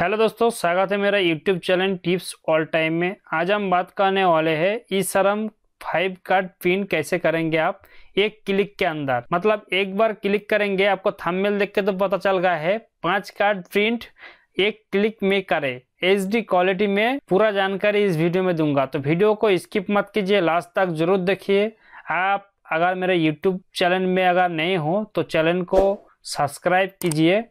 hello दोस्तों स्वागत है मेरा YouTube channel tips all time में आज हम बात करने वाले हैं ई शरम फाइव कार्ड पिन कैसे करेंगे आप एक क्लिक के अंदर मतलब एक बार क्लिक करेंगे आपको थंबनेल देख के तो पता चल गया है पांच कार्ड प्रिंट एक क्लिक में करें एच डी क्वालिटी में पूरा जानकारी इस वीडियो में दूंगा तो वीडियो को स्किप मत कीजिए लास्ट तक जरूर देखिए आप अगर मेरे यूट्यूब चैनल में अगर नहीं हो तो चैनल को सब्सक्राइब कीजिए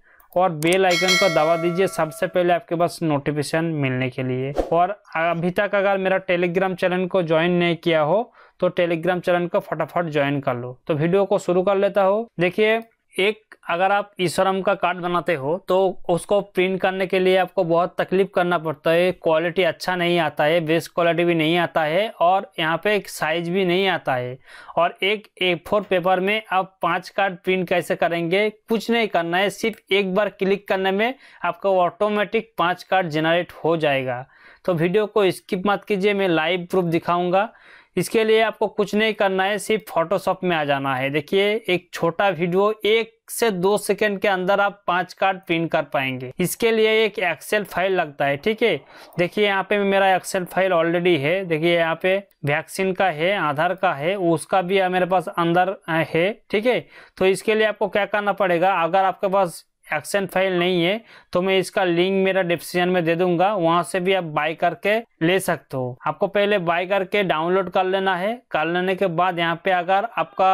और बेल आइकन को दबा दीजिए सबसे पहले आपके पास नोटिफिकेशन मिलने के लिए और अभी तक अगर मेरा टेलीग्राम चैनल को ज्वाइन नहीं किया हो तो टेलीग्राम चैनल को फटाफट ज्वाइन कर लो तो वीडियो को शुरू कर लेता हो देखिए एक अगर आप ईश्वरम का कार्ड बनाते हो तो उसको प्रिंट करने के लिए आपको बहुत तकलीफ करना पड़ता है क्वालिटी अच्छा नहीं आता है बेस्ट क्वालिटी भी नहीं आता है और यहाँ पे एक साइज भी नहीं आता है और एक ए फोर पेपर में आप पांच कार्ड प्रिंट कैसे करेंगे कुछ नहीं करना है सिर्फ एक बार क्लिक करने में आपको ऑटोमेटिक पाँच कार्ड जेनरेट हो जाएगा तो वीडियो को स्किप मत कीजिए मैं लाइव प्रूफ दिखाऊँगा इसके लिए आपको कुछ नहीं करना है सिर्फ फोटोशॉप में आ जाना है देखिए एक छोटा वीडियो एक से दो सेकेंड के अंदर आप पांच कार्ड प्रिंट कर पाएंगे इसके लिए एक एक्सेल फाइल लगता है ठीक है देखिए यहाँ पे मेरा एक्सेल फाइल ऑलरेडी है देखिए यहाँ पे वैक्सीन का है आधार का है उसका भी मेरे पास अंदर है ठीक है तो इसके लिए आपको क्या करना पड़ेगा अगर आपके पास एक्शन फाइल नहीं है तो मैं इसका लिंक मेरा डिस्क्रिप्शन में दे दूंगा वहां से भी आप बाय करके ले सकते हो आपको पहले बाय करके डाउनलोड कर लेना है कर लेने के बाद यहाँ पे अगर आपका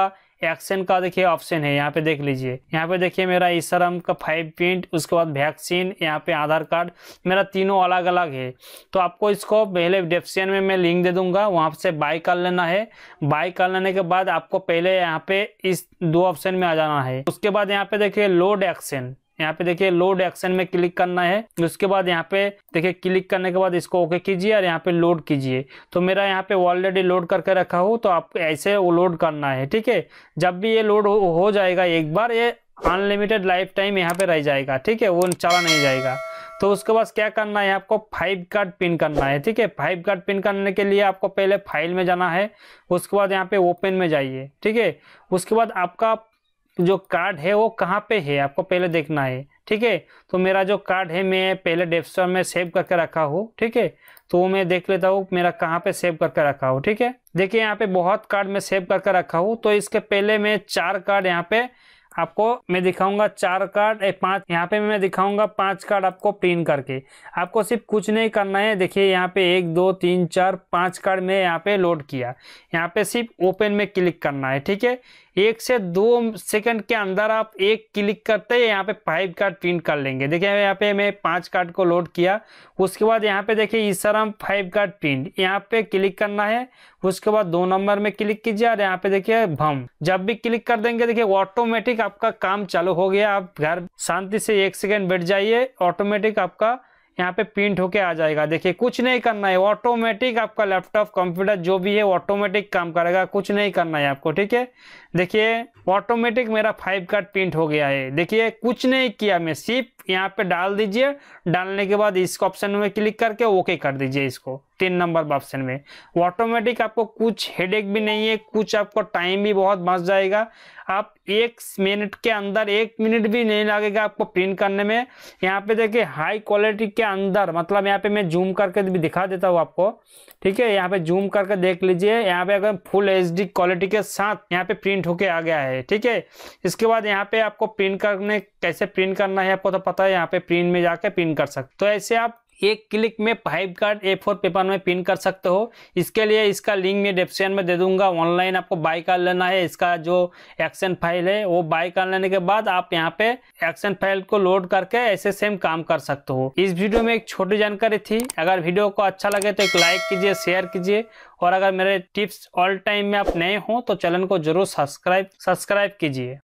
एक्शन का देखिए ऑप्शन है यहाँ पे देख लीजिए यहाँ पे देखिए मेरा ईसरम का फाइव प्रिंट उसके बाद वैक्सीन यहाँ पे आधार कार्ड मेरा तीनों अलग अलग है तो आपको इसको पहले डिस्क्रिप्शन में मैं लिंक दे दूंगा वहाँ से बाय कर लेना है बाय कर लेने के बाद आपको पहले यहाँ पे इस दो ऑप्शन में आ जाना है उसके बाद यहाँ पे देखिए लोड एक्शन यहाँ पे देखिए लोड एक्शन में क्लिक करना है उसके बाद यहाँ पे देखिए क्लिक करने के बाद इसको ओके कीजिए और यहाँ पे लोड कीजिए तो मेरा यहाँ पे ऑलरेडी लोड करके रखा हो तो आपको ऐसे वो लोड करना है ठीक है जब भी ये लोड हो, हो जाएगा एक बार ये अनलिमिटेड लाइफ टाइम यहाँ पे रह जाएगा ठीक है वो चला नहीं जाएगा तो उसके बाद क्या करना है आपको फाइव कार्ड पिन करना है ठीक है फाइव कार्ड पिन करने के लिए आपको पहले फाइल में जाना है उसके बाद यहाँ पे ओपन में जाइए ठीक है उसके बाद आपका जो कार्ड है वो कहाँ पे है आपको पहले देखना है ठीक है तो मेरा जो कार्ड है मैं पहले डेस्कटॉप में सेव करके रखा हूँ ठीक है तो वो मैं देख लेता हूँ मेरा कहाँ पे सेव करके रखा हूँ ठीक है देखिए यहाँ पे बहुत कार्ड मैं सेव करके रखा हूँ तो इसके पहले मैं चार कार्ड यहाँ पे आपको मैं दिखाऊंगा चार कार्ड पांच यहाँ पे मैं दिखाऊंगा पांच कार्ड आपको प्रिंट करके आपको सिर्फ कुछ नहीं करना है देखिए यहाँ पे एक दो तीन चार पांच कार्ड मैं यहाँ पे लोड किया यहाँ पे सिर्फ ओपन में क्लिक करना है ठीक है एक से दो सेकंड के अंदर आप एक क्लिक करते हैं यहाँ पे फाइव कार्ड प्रिंट कर लेंगे देखिए यहाँ पे मैं पांच कार्ड को लोड किया उसके बाद यहाँ पे देखिए इस सर हम फाइव कार्ड प्रिंट यहाँ पे क्लिक करना है उसके बाद दो नंबर में क्लिक कीजिए और यहाँ पे देखिए भम जब भी क्लिक कर देंगे देखिए ऑटोमेटिक आपका काम चालू हो गया आप घर शांति से एक सेकेंड बैठ जाइए ऑटोमेटिक आपका यहाँ पे प्रिंट होके आ जाएगा देखिए कुछ नहीं करना है ऑटोमेटिक आपका लैपटॉप कंप्यूटर जो भी है ऑटोमेटिक काम करेगा कुछ नहीं करना है आपको ठीक है देखिए ऑटोमेटिक मेरा फाइव कार्ड प्रिंट हो गया है देखिए कुछ नहीं किया मैं सिर्फ यहाँ पे डाल दीजिए डालने के बाद इस ऑप्शन में क्लिक करके ओके कर दीजिए इसको तीन नंबर ऑप्शन में ऑटोमेटिक आपको कुछ हेडेक भी नहीं है कुछ आपको टाइम भी बहुत बच जाएगा आप एक मिनट के अंदर एक मिनट भी नहीं लगेगा आपको प्रिंट करने में यहाँ पे देखिए हाई क्वालिटी के अंदर मतलब यहाँ पे मैं जूम करके भी दिखा देता हूँ आपको ठीक है यहाँ पे जूम करके देख लीजिए यहाँ पे अगर फुल एच क्वालिटी के साथ यहाँ पे प्रिंट होके आ गया है ठीक है इसके बाद यहाँ पे आपको प्रिंट करने कैसे प्रिंट करना है आपको तो पता होता है यहाँ पे प्रिंट में जाके प्रिंट कर सकते तो ऐसे आप एक क्लिक में five card A four paper में पिन कर सकते हो इसके लिए इसका लिंक मैं डिस्क्रिप्शन में दे दूंगा ऑनलाइन आपको बाई कर लेना है इसका जो एक्शन फाइल है वो बाई कर लेने के बाद आप यहाँ पे एक्शन फाइल को लोड करके ऐसे सेम काम कर सकते हो इस वीडियो में एक छोटी जानकारी थी अगर वीडियो को अच्छा लगे तो एक लाइक कीजिए शेयर कीजिए और अगर मेरे टिप्स ऑल टाइम में आप नए हों तो चैनल को जरूर सब्सक्राइब सब्सक्राइब कीजिए